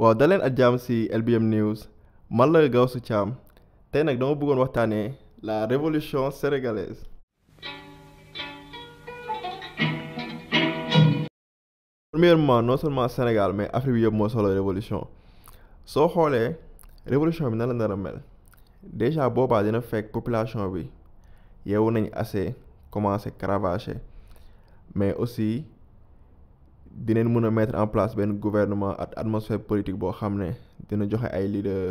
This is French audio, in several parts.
waaw daleen ak jàmm si LBM News man la Gaoussou Thiam tey nag dama bëggoon waxtaanee la révolution sénégalaise. premièrement non seulement Sénégal mais Afrique yëpp moo solo révolution soo xoolee révolution bi na la nar a mel déjà boobaa dina fekk population bi yeewu nañ assez commencé cravacher mais aussi. dinañ mën a mettre en place benn gouvernement ak atmosphère politique boo xam ne dina joxe ay leader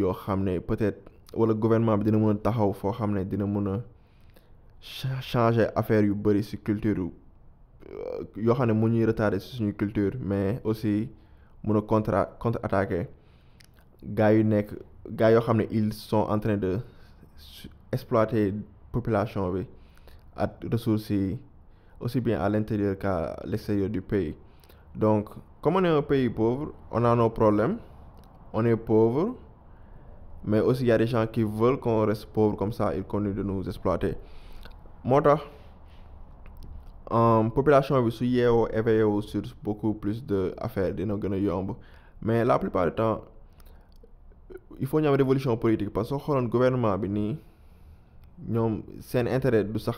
yoo xam ne peut-être wala gouvernement bi dina mën a taxaw foo xam ne dina mën a changer affaire yu bëri ci culture euh, yoo xam ne mu ñuy retardé si suñuy culture mais aussi mun a contra contre attaque gars yu nekk gars yoo xam ne ils sont en de exploiter population bi ak ressources yi aussi bien à l'intérieur qu'à l'extérieur du pays. Donc, comme on est un pays pauvre, on a nos problèmes, on est pauvre, mais aussi il y a des gens qui veulent qu'on reste pauvre comme ça, ils continuent de nous exploiter. Moi, en population je suis sur beaucoup plus de affaires mais la plupart du temps il faut une révolution politique parce que le gouvernement bi un intérêt de ça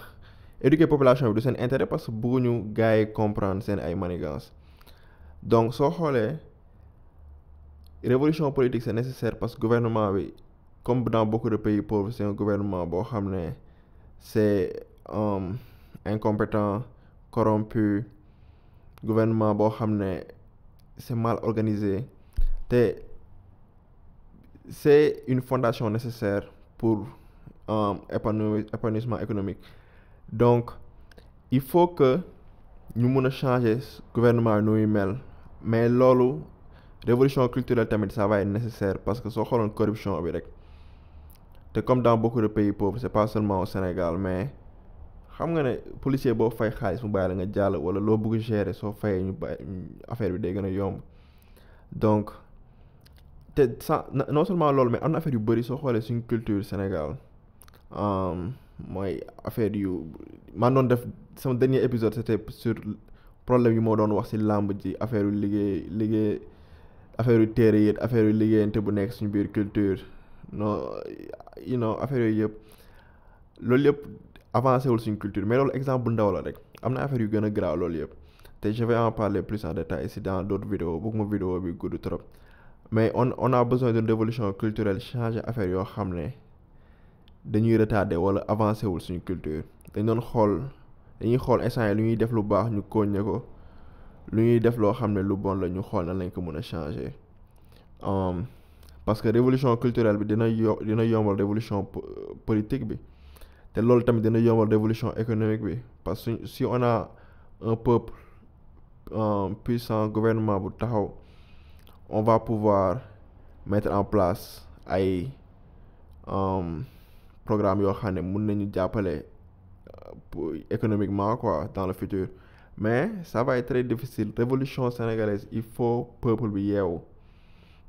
éduquer population c'est du intérêt parce que bëgguñu gars ce comprendre seen ay manigance donc soo xoolee révolution politique c'est nécessaire parce que le gouvernement comme dans beaucoup de pays pauvres c'est un gouvernement qui est c'est euh, incompétent corrompu gouvernement qui est c'est mal organisé c'est une fondation nécessaire pour um, épanouissement économique donc il faut que nous puissions changer changer gouvernement à nu mel mais la révolution culturelle tamit ça va être nécessaire parce que soo xooloon corruption bi rek comme dans beaucoup de pays pauvres c'est pas seulement au Sénégal mais xam nga ne policier boo fay xaalis mu bàyyi la nga jàll wala loo bëgg gérer soo fayee ñu affaire bi day gën a yomb donc te sans non seulement loolu mais am na affaire yu bëri soo xoolee suñ culture Sénégal. mooy affaire yu man doon def sama dernier épisode c'était sur problème yi moo doon wax ci làmb ji affaire yu liggéey liggéey affaire yu téere yi affaire yu liggéeyante bu nekk suñu biir culture non you know affaire yooyu yëpp loolu yëpp avancé wul suñu culture mais loolu exemple bu rek am na affaire yu gën a grave loolu yëpp te je vais en parler plus en détail ici dans d'autres vidéos bëgguma vidéo bi gudd trop mais on on a besoin d'une révolution culturelle changer affaire yoo xam ne nous retarder wala avancer wul suñu culture dañ doon xool dañuy xool instant def lu baax ñu koññe ko lu def loo xam lu bon la ñu xool nan ko mën a changer um, parce que révolution culturelle bi dina yombal révolution politique bi te loolu tamit dina yombal révolution économique bi parce que si on a un peuple un um, puissant gouvernement bu taxaw on va pouvoir mettre en place ay um, programme yoo xam ne mun nañu euh, économiquement quoi dans le futur mais ça va être très difficile révolution sénégalaise il faut peuple bi yeewu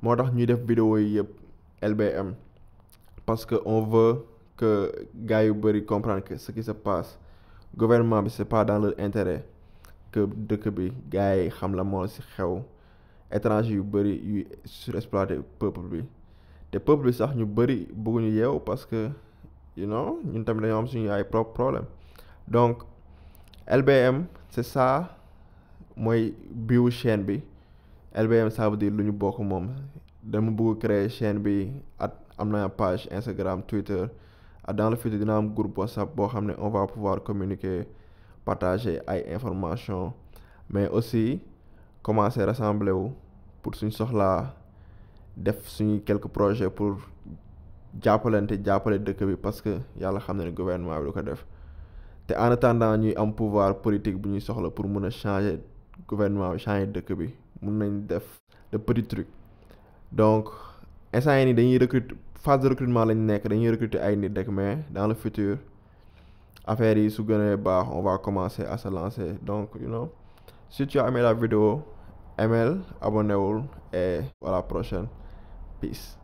moo tax ñuy def vidéo yi LBM parce que on veut que les yu comprennent ce qui se passe gouvernement bi c'est pas dans leur intérêt que dëkk bi gars yi xam la moo ci xew étranger yu bëri yu peuples peuple bi te peuple bi sax ñu parce que you know ñun tamit dañoo am suñu ay propre problème donc LBM c'est ça mooy biwu chaîne bi LBM ça veut dire lu ñu bokk moom dama bëgg créer chaîne bi page Instagram Twitter Et dans le futur dina am groupe WhatsApp on va pouvoir communiquer partager ay informations mais aussi commencer rassembler wu pour suñ soxlaa def suñu quelques projets pour jàppalante jàppale dëkk bi parce que yàlla xam na ne gouvernement bi du ko def te en attendant ñuy am pouvoir politique bu ñuy soxla pour mun a changer gouvernement bi changer dëkk bi mun nañ def le petit truc donc instant yi dañuy recruter phase de recrutement nekk dañuy recruter ay nit rek mais dans le futur affaire yi su gënee baax on va commencer à se lancer donc you know si la vidéo aimel abonné wul et à la prochaine peace